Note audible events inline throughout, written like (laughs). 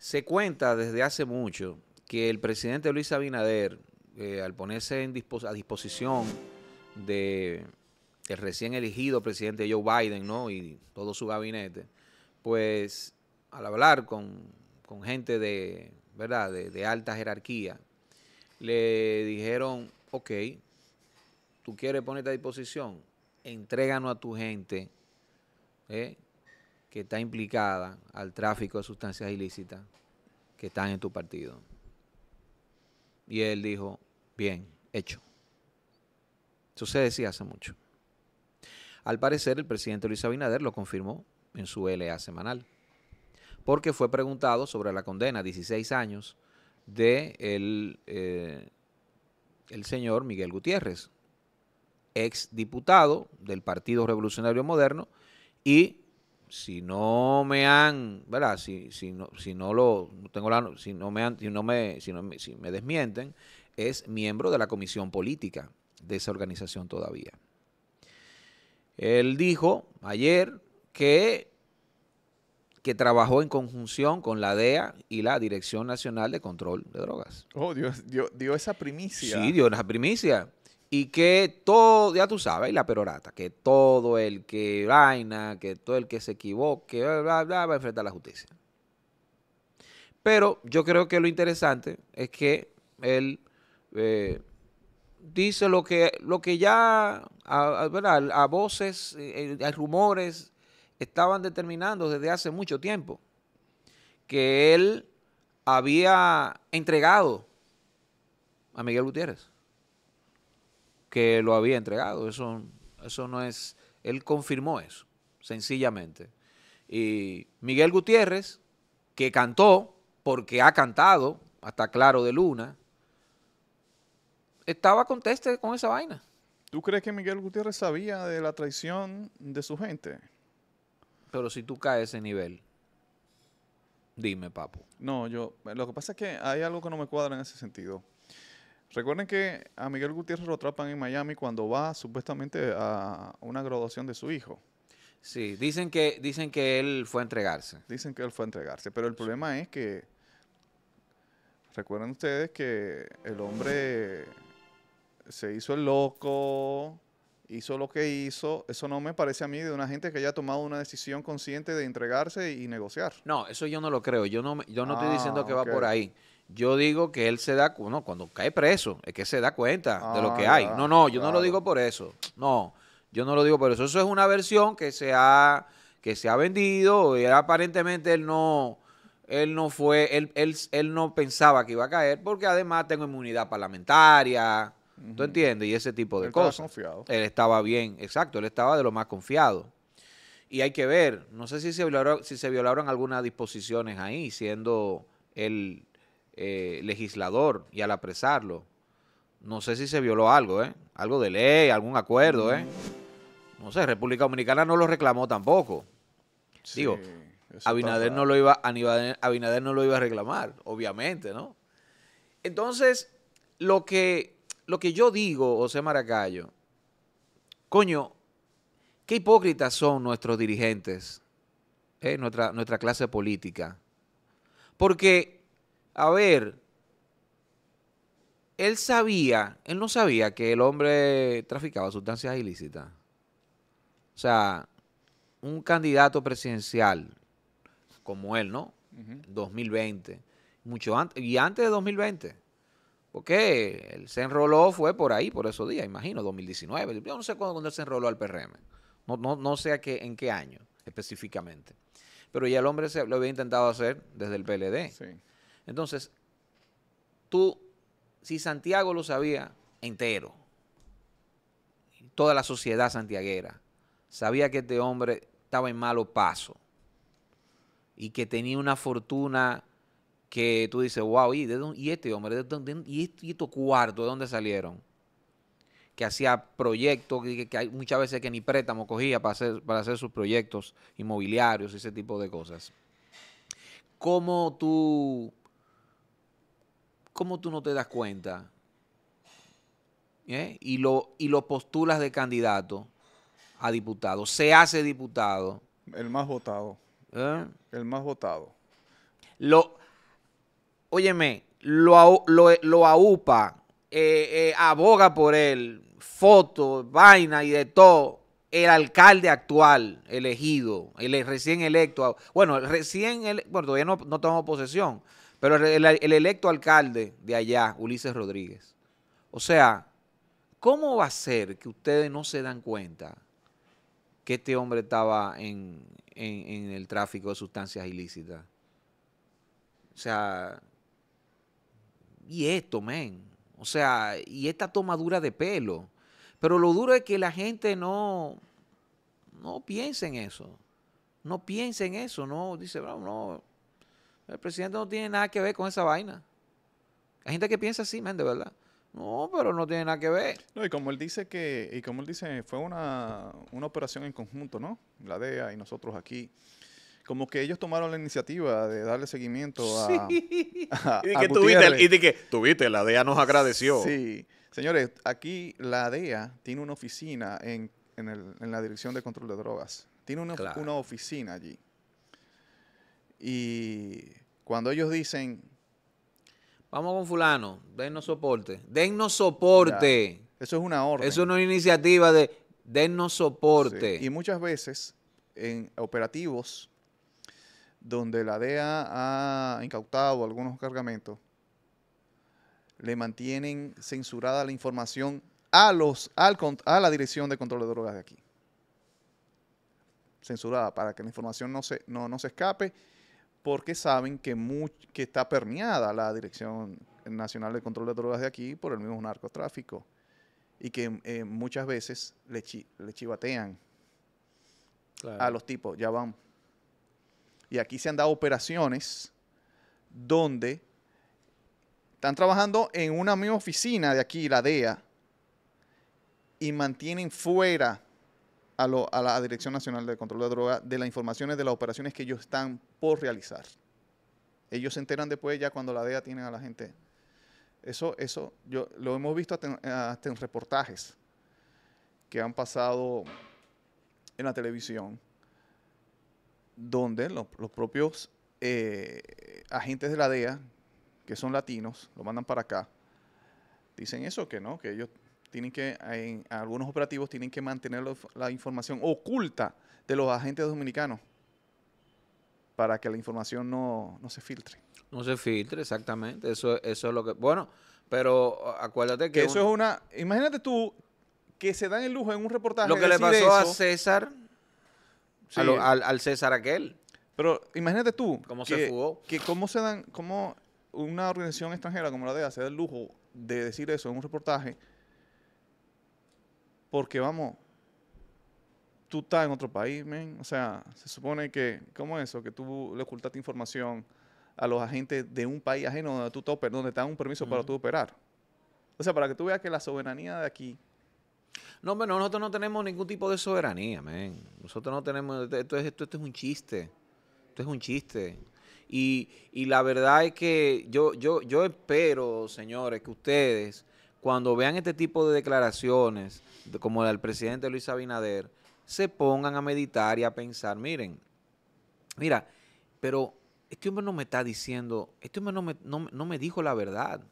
Se cuenta desde hace mucho que el presidente Luis Abinader, eh, al ponerse a disposición de el recién elegido presidente Joe Biden ¿no? y todo su gabinete, pues al hablar con, gente de, ¿verdad? De, alta jerarquía, le dijeron, ok, tú quieres ponerte a disposición, entréganos a tu gente, ¿eh? que está implicada al tráfico de sustancias ilícitas que están en tu partido. Y él dijo, bien, hecho. Eso se decía hace mucho. Al parecer, el presidente Luis Abinader lo confirmó en su LA semanal, porque fue preguntado sobre la condena, 16 años, de el, eh, el señor Miguel Gutiérrez, ex diputado del Partido Revolucionario Moderno y si no me han, ¿verdad? Si, si, no, si no lo tengo si no me han, no me, si desmienten, es miembro de la comisión política de esa organización todavía. Él dijo ayer que, que trabajó en conjunción con la DEA y la Dirección Nacional de Control de Drogas. Oh, Dios, dio, dio esa primicia. Sí, dio esa primicia y que todo, ya tú sabes, y la perorata, que todo el que vaina, que todo el que se equivoque, bla, bla, bla, va a enfrentar la justicia. Pero yo creo que lo interesante es que él eh, dice lo que, lo que ya a voces, eh, a rumores, estaban determinando desde hace mucho tiempo, que él había entregado a Miguel Gutiérrez que lo había entregado. Eso, eso no es. Él confirmó eso, sencillamente. Y Miguel Gutiérrez, que cantó, porque ha cantado hasta Claro de Luna, estaba conteste con esa vaina. ¿Tú crees que Miguel Gutiérrez sabía de la traición de su gente? Pero si tú caes a ese nivel, dime, papo. No, yo, lo que pasa es que hay algo que no me cuadra en ese sentido. Recuerden que a Miguel Gutiérrez lo atrapan en Miami cuando va supuestamente a una graduación de su hijo. Sí, dicen que, dicen que él fue a entregarse. Dicen que él fue a entregarse, pero el problema es que recuerden ustedes que el hombre se hizo el loco, hizo lo que hizo, eso no me parece a mí de una gente que haya tomado una decisión consciente de entregarse y, negociar. No, eso yo no lo creo. Yo no, yo no estoy ah, diciendo que va por ahí. Yo digo que él se da, no, cuando cae preso, es que se da cuenta de lo que ah, hay. No, no, yo no lo digo por eso. No, yo no lo digo por eso. Eso es una versión que se ha, que se ha vendido y aparentemente él no, él no fue, él, él, él no pensaba que iba a caer porque además tengo inmunidad parlamentaria. ¿Tú entiendes? Y ese tipo de cosas. Él estaba bien, exacto, él estaba de lo más confiado. Y hay que ver, no sé si se violaron, si se violaron algunas disposiciones ahí, siendo el eh, legislador y al apresarlo. No sé si se violó algo, ¿eh? Algo de ley, algún acuerdo, ¿eh? No sé, República Dominicana no lo reclamó tampoco. Sí, Digo, Abinader no, lo iba, Abinader no lo iba a reclamar, obviamente, ¿no? Entonces, lo que lo que yo digo, José Maracayo, coño, qué hipócritas son nuestros dirigentes, eh, nuestra, nuestra clase política. Porque, a ver, él sabía, él no sabía que el hombre traficaba sustancias ilícitas. O sea, un candidato presidencial como él, ¿no? 2020, mucho antes, y antes de 2020 porque él se enroló fue por ahí, por esos días, imagino, 2019. Yo no sé cuándo, se enroló al PRM. No, no, sé a en qué año específicamente. Pero ya el hombre lo había intentado hacer desde el PLD. Entonces, tú, si Santiago lo sabía entero, toda la sociedad santiaguera sabía que este hombre estaba en malo paso y que tenía una fortuna que tú dices, wow, ¿y, de este hombre? De ¿Y estos cuartos de dónde salieron? Que hacía proyectos, que, que, hay muchas veces que ni préstamo cogía para hacer, para hacer sus proyectos inmobiliarios ese tipo de cosas. ¿Cómo tú, cómo tú no te das cuenta? Eh, y, lo, y lo postulas de candidato a diputado. Se hace diputado. El más votado. ¿Eh? El más votado. Lo, óyeme, lo, lo, aupa, eh, eh, aboga por él, foto, vaina y de todo. El alcalde actual elegido, el recién electo, bueno, recién, electo, bueno, todavía no, no tomó posesión, pero el, electo alcalde de allá, Ulises Rodríguez. O sea, ¿cómo va a ser que ustedes no se dan cuenta que este hombre estaba en, en el tráfico de sustancias ilícitas? O sea, y esto, men. O sea, y esta tomadura de pelo. Pero lo duro es que la gente no, no piensa en eso. No piensa en eso, no. Dice, no, no, el presidente no tiene nada que ver con esa vaina. Hay gente que piensa así, men, de verdad. No, pero no tiene nada que ver. No, y como él dice que, y como él dice, fue una, una operación en conjunto, ¿no? La DEA y nosotros aquí como que ellos tomaron la iniciativa de darle seguimiento a. Sí. (laughs) y, que tuviste, de que tuviste, la DEA nos agradeció. Sí. Señores, aquí la DEA tiene una oficina en, la Dirección de Control de Drogas. Tiene una, oficina allí. Y cuando ellos dicen. Vamos con Fulano, dennos soporte. Dennos soporte. Eso es una orden. Eso es una iniciativa de dennos soporte. Y muchas veces en operativos donde la DEA ha incautado algunos cargamentos, le mantienen censurada la información a, los, a la Dirección de Control de Drogas de aquí. Censurada para que la información no se, no, escape, porque saben que, que está permeada la Dirección Nacional de Control de Drogas de aquí por el mismo narcotráfico y que eh, muchas veces le, chivatean a los tipos, ya van y aquí se han dado operaciones donde están trabajando en una misma oficina de aquí, la DEA, y mantienen fuera a, la Dirección Nacional de Control de Drogas de las informaciones de las operaciones que ellos están por realizar. Ellos se enteran después ya cuando la DEA tiene a la gente. Eso, eso, yo lo hemos visto hasta en reportajes que han pasado en la televisión donde los, propios eh, agentes de la DEA, que son latinos, lo mandan para acá, dicen eso, que no, que ellos tienen que, en algunos operativos tienen que mantener la información oculta de los agentes dominicanos para que la información no, no se filtre. No se filtre, exactamente. Eso, eso es lo que... Bueno, pero acuérdate que... eso es una... Imagínate tú que se dan el lujo en un reportaje. Lo que le pasó a César al, César aquel. Pero imagínate tú. ¿Cómo se fugó? Que cómo se dan, cómo una organización extranjera como la DEA se da el lujo de decir eso en un reportaje. Porque vamos, tú estás en otro país, men. O sea, se supone que, ¿cómo es eso? Que tú le ocultaste información a los agentes de un país ajeno donde tú te, donde te dan un permiso para tú operar. O sea, para que tú veas que la soberanía de aquí no, bueno, nosotros no tenemos ningún tipo de soberanía, men. Nosotros no tenemos, esto, es, esto, es un chiste, esto es un chiste. Y, y, la verdad es que yo, yo, yo espero, señores, que ustedes, cuando vean este tipo de declaraciones, como la del presidente Luis Abinader, se pongan a meditar y a pensar, miren, mira, pero este hombre no me está diciendo, este hombre no me, no, no me dijo la verdad,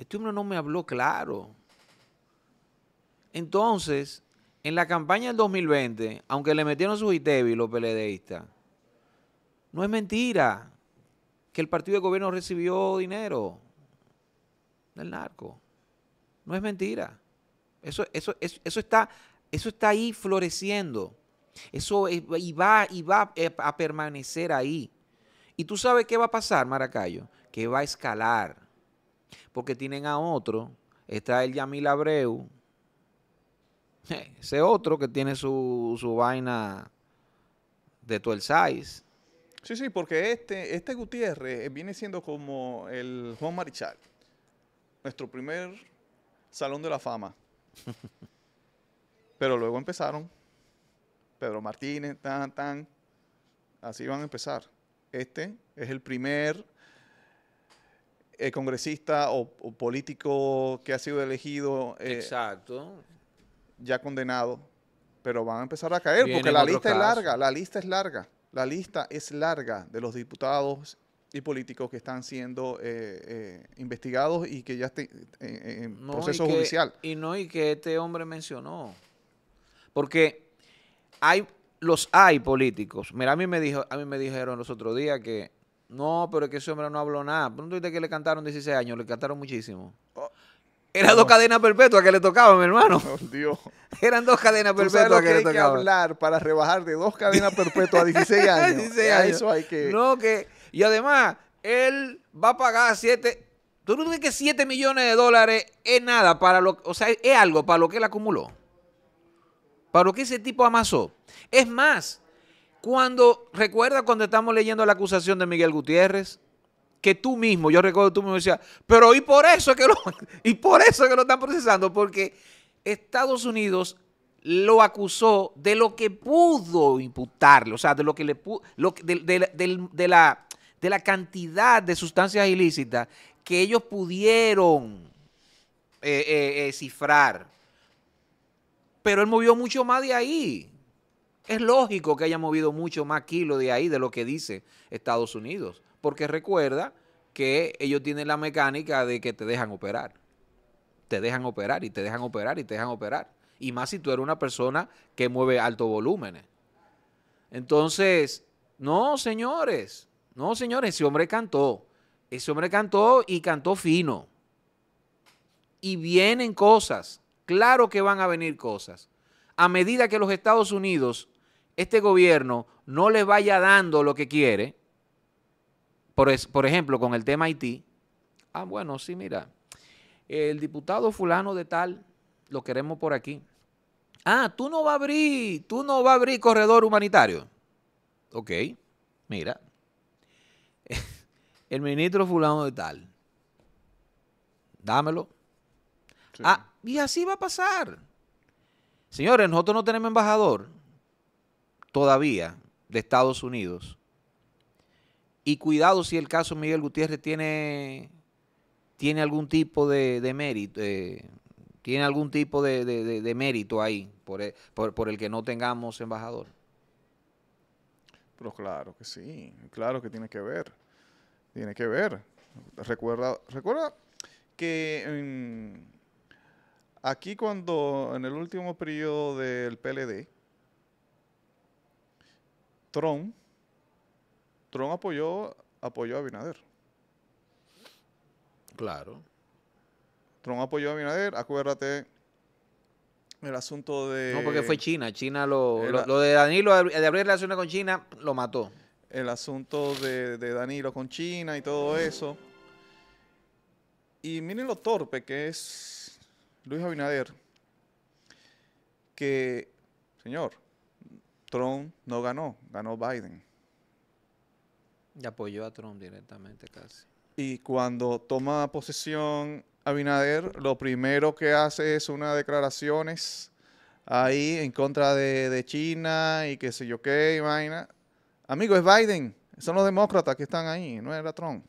este hombre no me habló claro, entonces, en la campaña del 2020, aunque le metieron su ITEBI los PLDistas, no es mentira que el partido de gobierno recibió dinero del narco. No es mentira. Eso, eso, eso, está, eso está ahí floreciendo. Eso va, y va eh, a permanecer ahí. Y tú sabes qué va a pasar, Maracayo, que va a escalar. Porque tienen a otro, está el Yamil Abreu, ese otro que tiene su, su vaina de size. Sí, sí, porque este, este Gutiérrez eh, viene siendo como el Juan Marichal, nuestro primer Salón de la Fama. (laughs) Pero luego empezaron Pedro Martínez, tan, tan. Así van a empezar. Este es el primer eh, congresista o, político que ha sido elegido. Eh, Exacto ya condenados, pero van a empezar a caer, porque la lista es larga, la lista es larga, la lista es larga de los diputados y políticos que están siendo eh, eh, investigados y que ya están eh, en proceso judicial. Y no, y que este hombre mencionó. Porque hay, los hay políticos. Mira, a mí me, dijo, a mí me dijeron los otros días que no, pero es que ese hombre no habló nada. ¿de que le cantaron 16 años? Le cantaron muchísimo. Eran dos cadenas perpetuas que le tocaban, mi hermano. Oh, Dios. (laughs) Eran dos cadenas perpetuas que, le tocaban. Hay que hablar para rebajar de dos cadenas perpetuas a 16 (laughs) años. Eso hay que. No, que. Y además, él va a pagar 7. ¿Tú no crees que 7 millones de dólares es nada para lo. O sea, es algo para lo que él acumuló? Para lo que ese tipo amasó. Es más, cuando. Recuerda cuando estamos leyendo la acusación de Miguel Gutiérrez que tú mismo, yo recuerdo tú mismo decías, pero y por eso es que lo, (laughs) y por eso que lo están procesando, porque Estados Unidos lo acusó de lo que pudo imputarle, o sea, de lo que le de, la, de la cantidad de sustancias ilícitas que ellos pudieron eh, eh, eh, cifrar. Pero él movió mucho más de ahí. Es lógico que haya movido mucho más kilo de ahí de lo que dice Estados Unidos porque recuerda que ellos tienen la mecánica de que te dejan operar. Te dejan operar y te dejan operar y te dejan operar. Y más si tú eres una persona que mueve alto volúmenes. Entonces, no, señores, no, señores, ese hombre cantó. Ese hombre cantó y cantó fino. Y vienen cosas, claro que van a venir cosas. A medida que los Estados Unidos, este gobierno, no les vaya dando lo que quiere, por, ejemplo, con el tema Haití, ah, bueno, sí, mira, el diputado fulano de tal, lo queremos por aquí. Ah, tú no vas a abrir, tú no va a abrir corredor humanitario. Ok, mira. (laughs) El ministro fulano de tal. Dámelo. Ah, y así va a pasar. Señores, nosotros no tenemos embajador todavía de Estados Unidos y cuidado si el caso Miguel Gutiérrez tiene, tiene algún tipo de, mérito, eh, tiene algún tipo de, mérito ahí eh, por, el que no tengamos embajador. Pero claro que sí, claro que tiene que ver, tiene que ver. Recuerda, recuerda que aquí cuando en el último periodo del PLD, Trump Trump apoyó, apoyó a Abinader. Claro. Trump apoyó a Abinader, acuérdate el asunto de... No, porque fue China. China lo, lo, de Danilo, de abrir relaciones con China, lo mató. El asunto de, de Danilo con China y todo eso. Y miren lo torpe que es Luis Abinader. Que, señor, Trump no ganó, ganó Biden. Y apoyó a Trump directamente casi. Y cuando toma posesión Abinader, lo primero que hace es unas declaraciones ahí en contra de, China y qué sé yo qué, vaina. Amigo, es Biden. Son los demócratas que están ahí, no era Trump.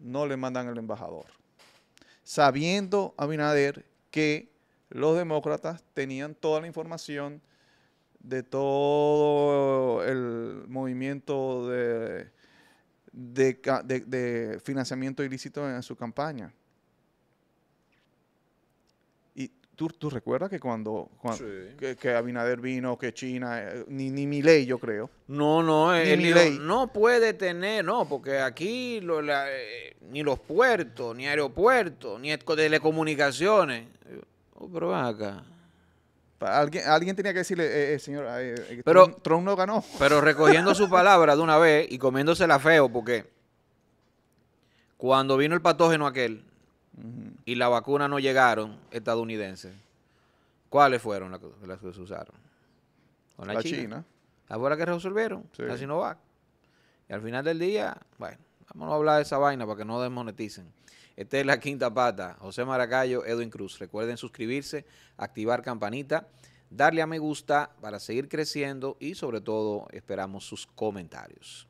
No le mandan al embajador. Sabiendo Abinader que los demócratas tenían toda la información de todo el movimiento de, financiamiento ilícito en su campaña. ¿Tú, ¿Tú, recuerdas que cuando, que, Abinader vino, que China, eh, ni, mi ley yo creo. No, no, ni no, puede tener, no, porque aquí eh, ni los puertos, ni aeropuertos, ni telecomunicaciones. Oh, pero acá. Alguien, tenía que decirle, eh, eh, señor, eh, pero, Trump, no ganó. (laughs) Pero recogiendo su palabra de una vez y comiéndosela feo, porque cuando vino el patógeno aquel y la vacuna no llegaron estadounidenses, ¿cuáles fueron las, que se usaron? Con la, China. Ahora La fue que resolvieron, sí. no va Y al final del día, bueno, Vamos a hablar de esa vaina para que no desmoneticen. Esta es la quinta pata. José Maracayo, Edwin Cruz. Recuerden suscribirse, activar campanita, darle a me gusta para seguir creciendo y sobre todo esperamos sus comentarios.